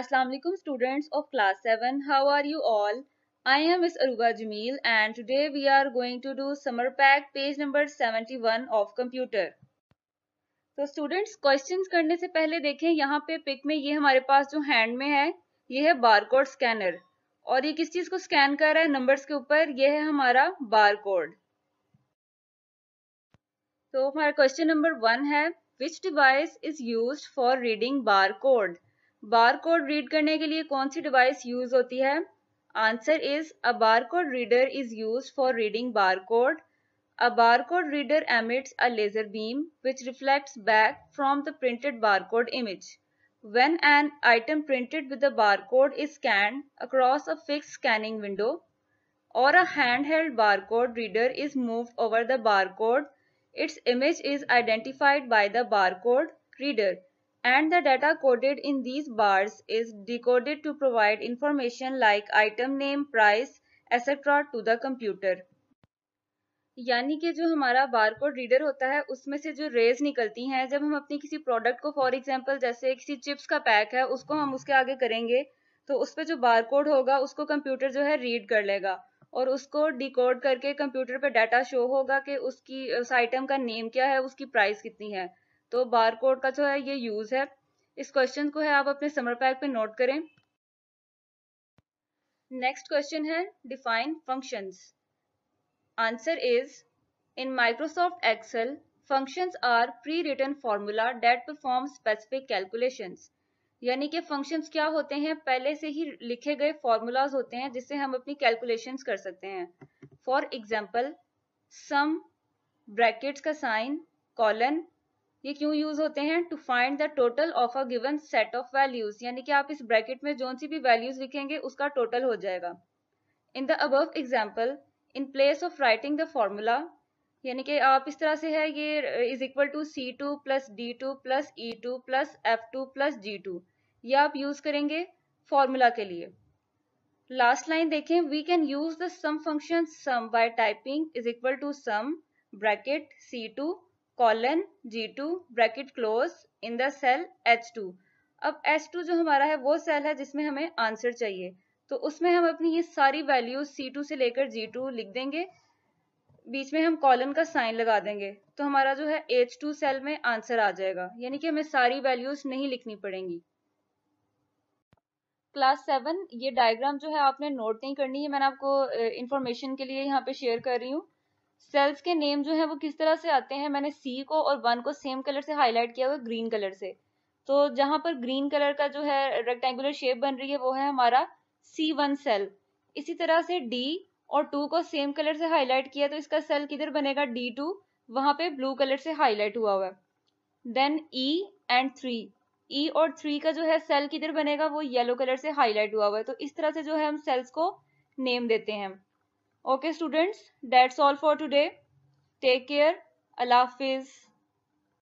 Assalamualaikum students of class 7 how are you all I am Miss Aruba Jamil and today we are going to do summer pack page number 71 of computer तो students questions करने से पहले देखें यहाँ पे pick में ये हमारे पास जो हैंड में है ये है बारकोड स्कैनर और ये किस चीज को स्कैन कर रहा है नंबर्स के ऊपर ये है हमारा बारकोड तो हमारा क्वेश्चन नंबर वन है which device is use for reading barcode code barcode read करने के लिए कौन सी डिवाइस यूज होती है answer is a barcode reader is use for reading barcode a barcode reader emits a laser beam which reflect back from the printed barcode image when an item printed with barcode is scanned across a fix scanning window और a hand held barcode reader is move over the barcode its image is identified by the barcode reader and the data coded in these bars is decoded to provide information like item name, price, etc. to the computer. यानी कि जो हमारा बार barcode reader होता है उसमें से जो raise निकलती हैं जब हम अपनी किसी प्रोडक्ट को फॉर एग्जांपल जैसे किसी चिप्स का पैक है उसको हम उसके आगे करेंगे तो उस पर जो बार कोड होगा उसको कंप्यूटर जो है रीड कर लेगा और उसको डिकोड करके कंप्यूटर पे डाटा शो होगा कि उसकी उस आइटम का नेम क्या है उसकी प्राइस कितनी है तो बार कोड का जो है ये यूज है इस क्वेश्चन को है आप अपने समर पैक पे नोट करें नेक्स्ट क्वेश्चन है define function answer is in Microsoft Excel function are pre written formula that perform specific calculation यानी कि फंक्शंस क्या होते हैं पहले से ही लिखे गए फॉर्मूलाज होते हैं जिससे हम अपनी कैलकुलेशंस कर सकते हैं फॉर एग्जांपल सम ब्रैकेट्स का साइन कॉलन ये क्यों यूज होते हैं to find the total of a given set of values यानी कि आप इस ब्रैकेट में जो सी भी वैल्यूज लिखेंगे उसका टोटल हो जाएगा in the above example in place of writing the formula यानी कि आप इस तरह से है ये is equal to C two plus D two plus E two plus F two plus G two ये आप यूज करेंगे फॉर्मूला के लिए लास्ट लाइन देखें we can use the sum function sum by typing is equal to sum bracket C two colon G two bracket close in the cell H two अब H two जो हमारा है वो cell है जिसमें हमें answer चाहिए तो उसमें हम अपनी ये सारी वैल्यूज सी टू से लेकर जी टू लिख देंगे बीच में हम कॉलन का साइन लगा देंगे तो हमारा जो है एच टू सेल में आंसर आ जाएगा यानी कि हमें सारी वैल्यूज नहीं लिखनी पड़ेंगी क्लास सेवन ये डायग्राम जो है आपने नोट नहीं करनी है मैंने आपको इन्फॉर्मेशन के लिए यहाँ पे शेयर कर रही हूँ सेल्स के नेम जो है वो किस तरह से आते हैं मैंने सी को और वन को सेम कलर से हाईलाइट किया हुआ ग्रीन कलर से तो जहां पर ग्रीन कलर का जो है रेक्टेंगुलर शेप बन रही है वो है हमारा सी वन सेल इसी तरह से डी और टू को सेम कलर से हाईलाइट किया तो इसका सेल किधर बनेगा डी टू वहां पे ब्लू कलर से हाईलाइट हुआ हुआ है then E and three E और थ्री का जो है सेल किधर बनेगा वो येलो कलर से हाईलाइट हुआ हुआ है तो इस तरह से जो है हम सेल्स को नेम देते हैं Okay students, that's all for today. Take care. Allah Hafiz.